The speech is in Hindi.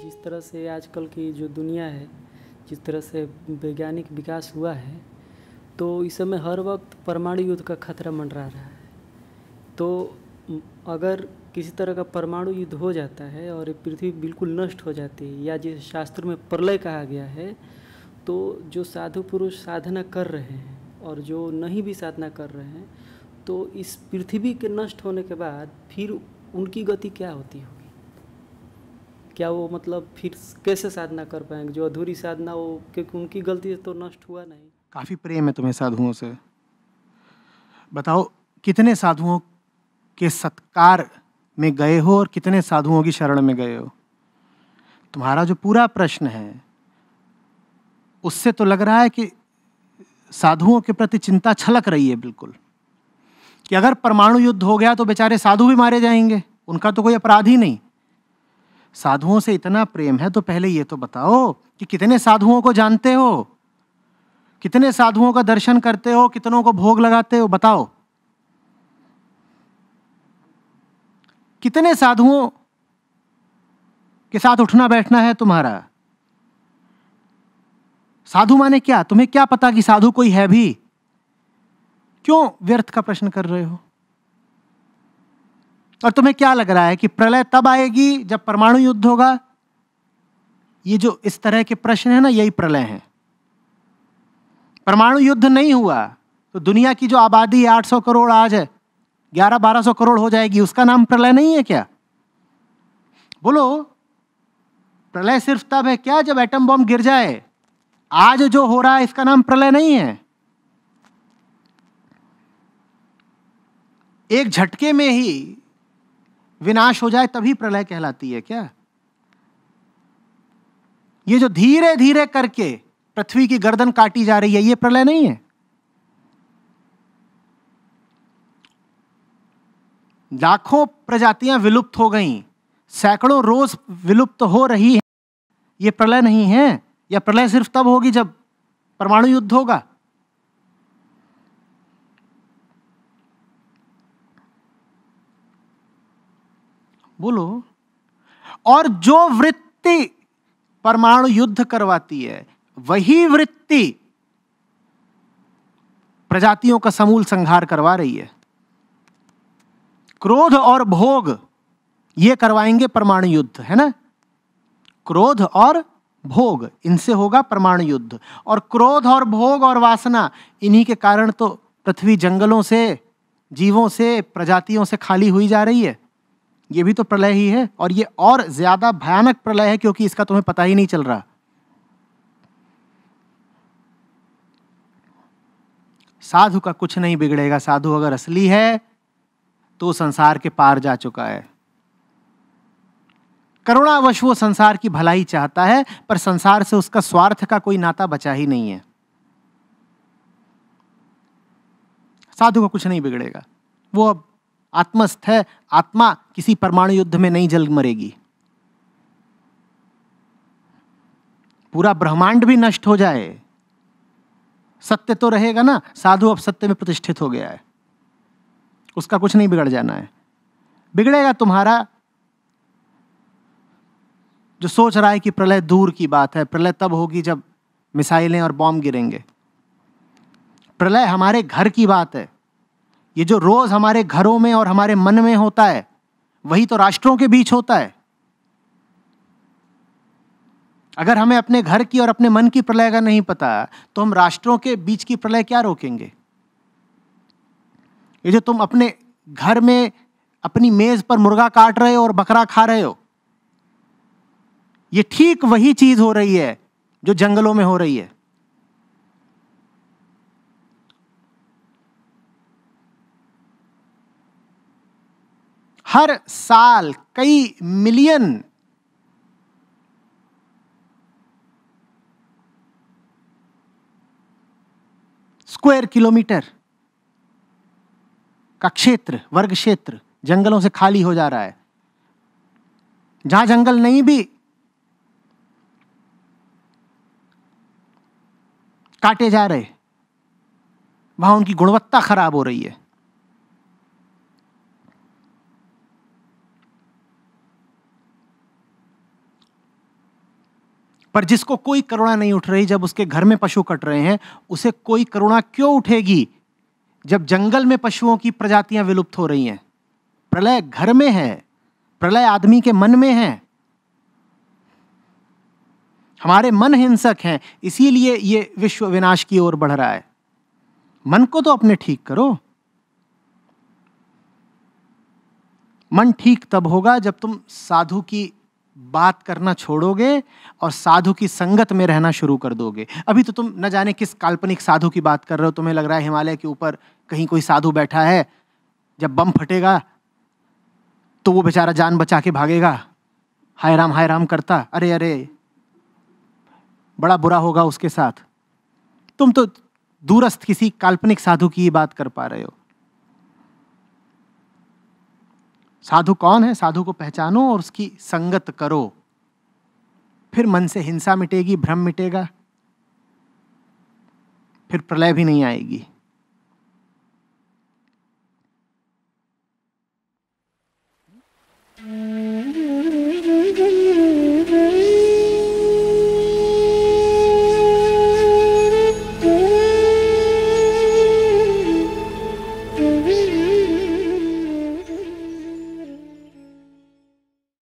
जिस तरह से आजकल की जो दुनिया है जिस तरह से वैज्ञानिक विकास हुआ है तो इस समय हर वक्त परमाणु युद्ध का खतरा मंडरा रहा है तो अगर किसी तरह का परमाणु युद्ध हो जाता है और ये पृथ्वी बिल्कुल नष्ट हो जाती है या जिस शास्त्र में प्रलय कहा गया है तो जो साधु पुरुष साधना कर रहे हैं और जो नहीं भी साधना कर रहे हैं तो इस पृथ्वी के नष्ट होने के बाद फिर उनकी गति क्या होती होगी क्या वो मतलब फिर कैसे साधना कर पाएंगे जो अधूरी साधना वो क्योंकि उनकी गलती से तो नष्ट हुआ नहीं काफ़ी प्रेम है तुम्हें साधुओं से बताओ कितने साधुओं के सत्कार में गए हो और कितने साधुओं की शरण में गए हो तुम्हारा जो पूरा प्रश्न है उससे तो लग रहा है कि साधुओं के प्रति चिंता छलक रही है बिल्कुल कि अगर परमाणु युद्ध हो गया तो बेचारे साधु भी मारे जाएंगे उनका तो कोई अपराध ही नहीं साधुओं से इतना प्रेम है तो पहले ये तो बताओ कि कितने साधुओं को जानते हो कितने साधुओं का दर्शन करते हो कितनों को भोग लगाते हो बताओ कितने साधुओं के साथ उठना बैठना है तुम्हारा साधु माने क्या तुम्हें क्या पता कि साधु कोई है भी क्यों व्यर्थ का प्रश्न कर रहे हो और तुम्हें क्या लग रहा है कि प्रलय तब आएगी जब परमाणु युद्ध होगा ये जो इस तरह के प्रश्न है ना यही प्रलय है परमाणु युद्ध नहीं हुआ तो दुनिया की जो आबादी 800 करोड़ आज है 11-1200 करोड़ हो जाएगी उसका नाम प्रलय नहीं है क्या बोलो प्रलय सिर्फ तब है क्या जब एटम बॉम्ब गिर जाए आज जो हो रहा है इसका नाम प्रलय नहीं है एक झटके में ही विनाश हो जाए तभी प्रलय कहलाती है क्या ये जो धीरे धीरे करके पृथ्वी की गर्दन काटी जा रही है ये प्रलय नहीं है लाखों प्रजातियां विलुप्त हो गईं सैकड़ों रोज विलुप्त हो रही है ये प्रलय नहीं है या प्रलय सिर्फ तब होगी जब परमाणु युद्ध होगा बोलो और जो वृत्ति परमाणु युद्ध करवाती है वही वृत्ति प्रजातियों का समूल संहार करवा रही है क्रोध और भोग ये करवाएंगे परमाणु युद्ध है ना क्रोध और भोग इनसे होगा परमाणु युद्ध और क्रोध और भोग और वासना इन्हीं के कारण तो पृथ्वी जंगलों से जीवों से प्रजातियों से खाली हुई जा रही है ये भी तो प्रलय ही है और ये और ज्यादा भयानक प्रलय है क्योंकि इसका तुम्हें पता ही नहीं चल रहा साधु का कुछ नहीं बिगड़ेगा साधु अगर असली है तो संसार के पार जा चुका है करुणावश वो संसार की भलाई चाहता है पर संसार से उसका स्वार्थ का कोई नाता बचा ही नहीं है साधु का कुछ नहीं बिगड़ेगा वो अब आत्मस्थ है आत्मा किसी परमाणु युद्ध में नहीं जल मरेगी पूरा ब्रह्मांड भी नष्ट हो जाए सत्य तो रहेगा ना साधु अब सत्य में प्रतिष्ठित हो गया है उसका कुछ नहीं बिगड़ जाना है बिगड़ेगा तुम्हारा जो सोच रहा है कि प्रलय दूर की बात है प्रलय तब होगी जब मिसाइलें और बॉम्ब गिरेंगे प्रलय हमारे घर की बात है ये जो रोज हमारे घरों में और हमारे मन में होता है वही तो राष्ट्रों के बीच होता है अगर हमें अपने घर की और अपने मन की प्रलय का नहीं पता तो हम राष्ट्रों के बीच की प्रलय क्या रोकेंगे ये जो तुम अपने घर में अपनी मेज पर मुर्गा काट रहे हो और बकरा खा रहे हो ये ठीक वही चीज हो रही है जो जंगलों में हो रही है हर साल कई मिलियन स्क्वायर किलोमीटर का क्षेत्र वर्ग क्षेत्र जंगलों से खाली हो जा रहा है जहां जंगल नहीं भी काटे जा रहे वहां उनकी गुणवत्ता खराब हो रही है पर जिसको कोई करुणा नहीं उठ रही जब उसके घर में पशु कट रहे हैं उसे कोई करुणा क्यों उठेगी जब जंगल में पशुओं की प्रजातियां विलुप्त हो रही हैं प्रलय घर में है प्रलय आदमी के मन में है हमारे मन हिंसक हैं इसीलिए ये विश्व विनाश की ओर बढ़ रहा है मन को तो अपने ठीक करो मन ठीक तब होगा जब तुम साधु की बात करना छोड़ोगे और साधु की संगत में रहना शुरू कर दोगे अभी तो तुम न जाने किस काल्पनिक साधु की बात कर रहे हो तुम्हें लग रहा है हिमालय के ऊपर कहीं कोई साधु बैठा है जब बम फटेगा तो वो बेचारा जान बचा के भागेगा हाय राम हाय राम करता अरे अरे बड़ा बुरा होगा उसके साथ तुम तो दूरस्थ किसी काल्पनिक साधु की ही बात कर पा रहे हो साधु कौन है साधु को पहचानो और उसकी संगत करो फिर मन से हिंसा मिटेगी भ्रम मिटेगा फिर प्रलय भी नहीं आएगी